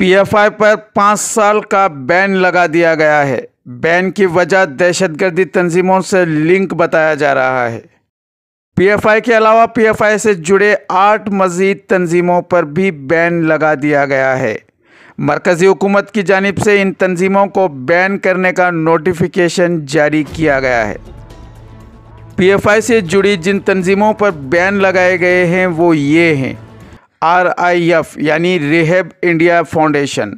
PFI पर पाँच साल का बैन लगा दिया गया है बैन की वजह दहशतगर्दी तंजीमों से लिंक बताया जा रहा है पीएफआई के अलावा पीएफआई से जुड़े आठ मजीद तंजीमों पर भी बैन लगा दिया गया है मरकज़ी हुकूमत की जानब से इन तंजीमों को बैन करने का नोटिफिकेशन जारी किया गया है पीएफआई से जुड़ी जिन तंजीमों पर बैन लगाए गए हैं वो ये हैं आर आई एफ यानी rehab India foundation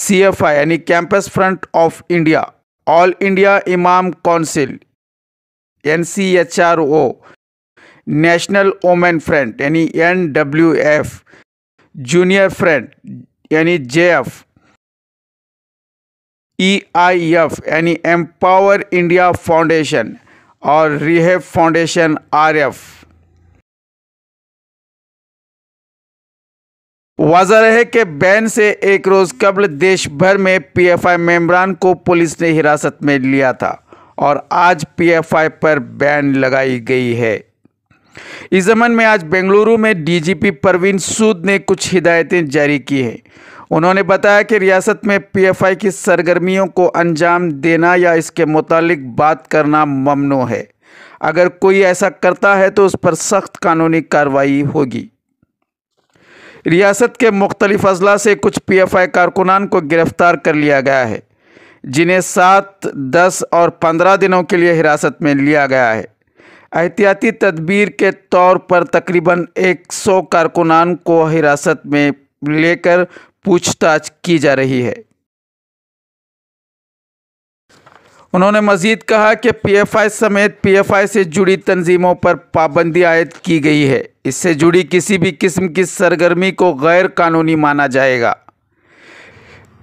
C F I यानी campus front of India all India imam council N C H R O national women front यानी N W F junior front यानी J F E I F यानी empower India foundation और rehab foundation R F वाजा रहे कि ban से एक रोज़ कबल देश भर में पीएफआई मेम्बरान को पुलिस ने हिरासत में लिया था और आज पीएफआई पर बैन लगाई गई है इस जमन में आज बेंगलुरु में डीजीपी परवीन सूद ने कुछ हिदायतें जारी की हैं उन्होंने बताया कि रियासत में पीएफआई की सरगर्मियों को अंजाम देना या इसके मुतालिक बात करना ममनो है अगर कोई ऐसा करता है तो उस पर सख्त कानूनी कार्रवाई होगी रियासत के मुख्तलिफ अजला से कुछ पी एफ आई कारकुनान को गिरफ़्तार कर लिया गया है जिन्हें सात दस और पंद्रह दिनों के लिए हिरासत में लिया गया है एहतियाती तदबीर के तौर पर तकरीबन एक सौ कारकुनान को हिरासत में लेकर पूछताछ की जा रही है उन्होंने मजीद कहा कि पीएफआई समेत पीएफआई से जुड़ी तंजीमों पर पाबंदी आयद की गई है इससे जुड़ी किसी भी किस्म की सरगर्मी को गैर कानूनी माना जाएगा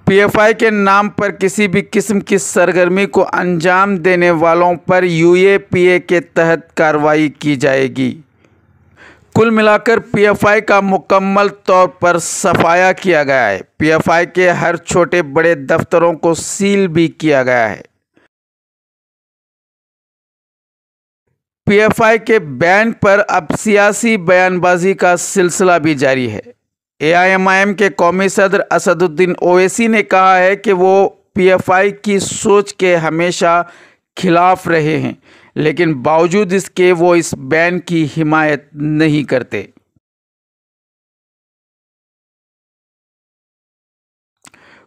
पीएफआई के नाम पर किसी भी किस्म की सरगर्मी को अंजाम देने वालों पर यूएपीए के तहत कार्रवाई की जाएगी कुल मिलाकर पीएफआई का मुकम्मल तौर पर सफाया किया गया है पीएफआई के हर छोटे बड़े दफ्तरों को सील भी किया गया है पीएफआई के बैन पर अब सियासी बयानबाजी का सिलसिला भी जारी है एआईएमआईएम के कौमी सदर असदुद्दीन ओवैसी ने कहा है कि वो पीएफआई की सोच के हमेशा खिलाफ रहे हैं लेकिन बावजूद इसके वो इस बैन की हिमायत नहीं करते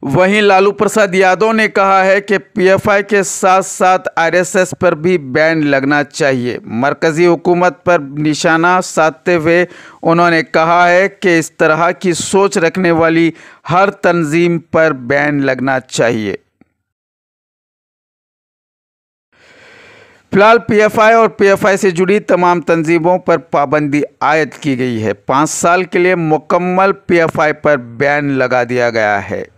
वहीं लालू प्रसाद यादव ने कहा है कि पीएफआई के साथ साथ आरएसएस पर भी बैन लगना चाहिए मरकज़ी हुकूमत पर निशाना साधते हुए उन्होंने कहा है कि इस तरह की सोच रखने वाली हर तंजीम पर बैन लगना चाहिए फिलहाल पीएफआई और पीएफआई से जुड़ी तमाम तंजीमों पर पाबंदी आयद की गई है पाँच साल के लिए मुकम्मल पीएफआई पर बैन लगा दिया गया है